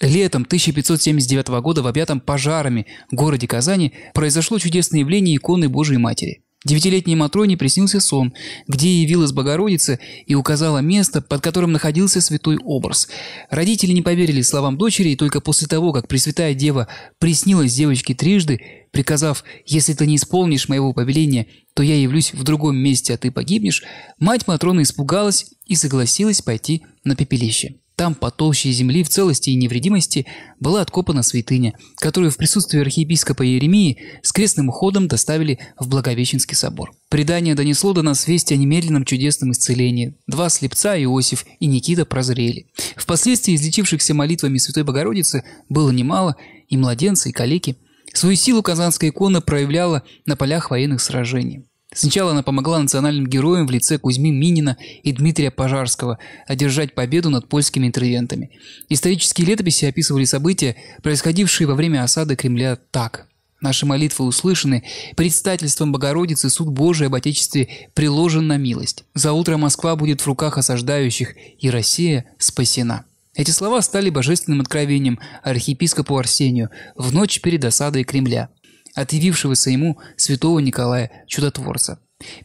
Летом 1579 года в объятом пожарами в городе Казани произошло чудесное явление иконы Божией Матери. Девятилетней Матроне приснился сон, где явилась Богородица и указала место, под которым находился святой образ. Родители не поверили словам дочери, и только после того, как Пресвятая Дева приснилась девочке трижды, приказав «Если ты не исполнишь моего повеления, то я явлюсь в другом месте, а ты погибнешь», мать Матроны испугалась и согласилась пойти на пепелище. Там, по толще земли, в целости и невредимости, была откопана святыня, которую в присутствии архиепископа Еремии с крестным уходом доставили в Благовещенский собор. Предание донесло до нас весть о немедленном чудесном исцелении. Два слепца, Иосиф и Никита, прозрели. Впоследствии излечившихся молитвами Святой Богородицы было немало, и младенцы, и калеки. Свою силу казанская икона проявляла на полях военных сражений. Сначала она помогла национальным героям в лице Кузьми Минина и Дмитрия Пожарского одержать победу над польскими интервентами. Исторические летописи описывали события, происходившие во время осады Кремля так. Наши молитвы услышаны, предстательством Богородицы суд Божий об Отечестве приложен на милость. За утро Москва будет в руках осаждающих, и Россия спасена. Эти слова стали божественным откровением архиепископу Арсению в ночь перед осадой Кремля – отъявившегося ему святого Николая Чудотворца.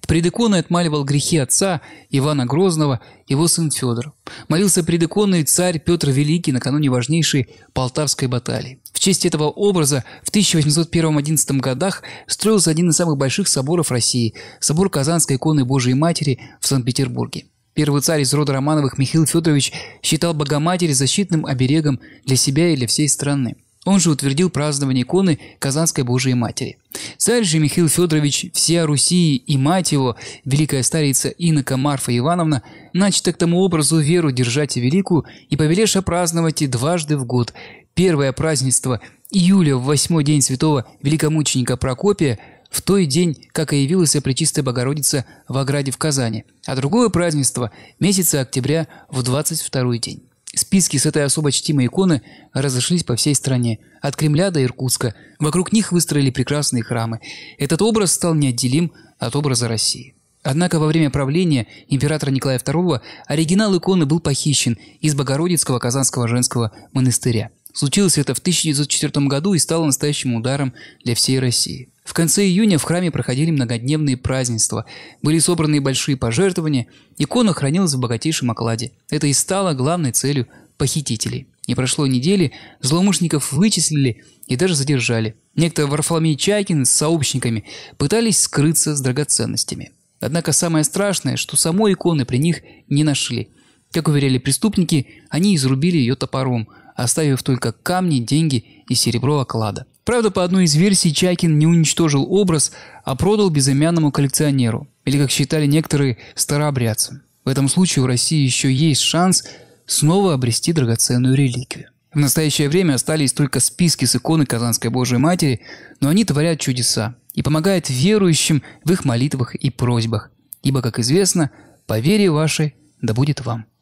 Пред иконой отмаливал грехи отца Ивана Грозного, его сын Федор. Молился пред иконой царь Петр Великий накануне важнейшей Полтавской баталии. В честь этого образа в 1801-11 годах строился один из самых больших соборов России – собор Казанской иконы Божией Матери в Санкт-Петербурге. Первый царь из рода Романовых Михаил Федорович считал Богоматерь защитным оберегом для себя и для всей страны. Он же утвердил празднование иконы Казанской Божией Матери. Царь же Михаил Федорович, вся Руси и мать его, великая старица инока Марфа Ивановна, начато к тому образу веру держать и великую, и повелеша праздновать и дважды в год. Первое празднество июля в восьмой день святого великомученика Прокопия – в той день, как и явилась Пречистая Богородица в ограде в Казани, а другое празднество – месяца октября в двадцать второй день. Списки с этой особо чтимой иконы разошлись по всей стране, от Кремля до Иркутска. Вокруг них выстроили прекрасные храмы. Этот образ стал неотделим от образа России. Однако во время правления императора Николая II оригинал иконы был похищен из Богородицкого Казанского женского монастыря. Случилось это в 1904 году и стало настоящим ударом для всей России. В конце июня в храме проходили многодневные празднества, были собраны большие пожертвования, икона хранилась в богатейшем окладе. Это и стало главной целью похитителей. Не прошло недели, злоумышленников вычислили и даже задержали. Некто Варфоломей Чайкин с сообщниками пытались скрыться с драгоценностями. Однако самое страшное, что самой иконы при них не нашли. Как уверяли преступники, они изрубили ее топором, оставив только камни, деньги и серебро оклада. Правда, по одной из версий, Чайкин не уничтожил образ, а продал безымянному коллекционеру, или, как считали некоторые, старообрядцам. В этом случае у России еще есть шанс снова обрести драгоценную реликвию. В настоящее время остались только списки с иконы Казанской Божьей Матери, но они творят чудеса и помогают верующим в их молитвах и просьбах. Ибо, как известно, по вере вашей да будет вам.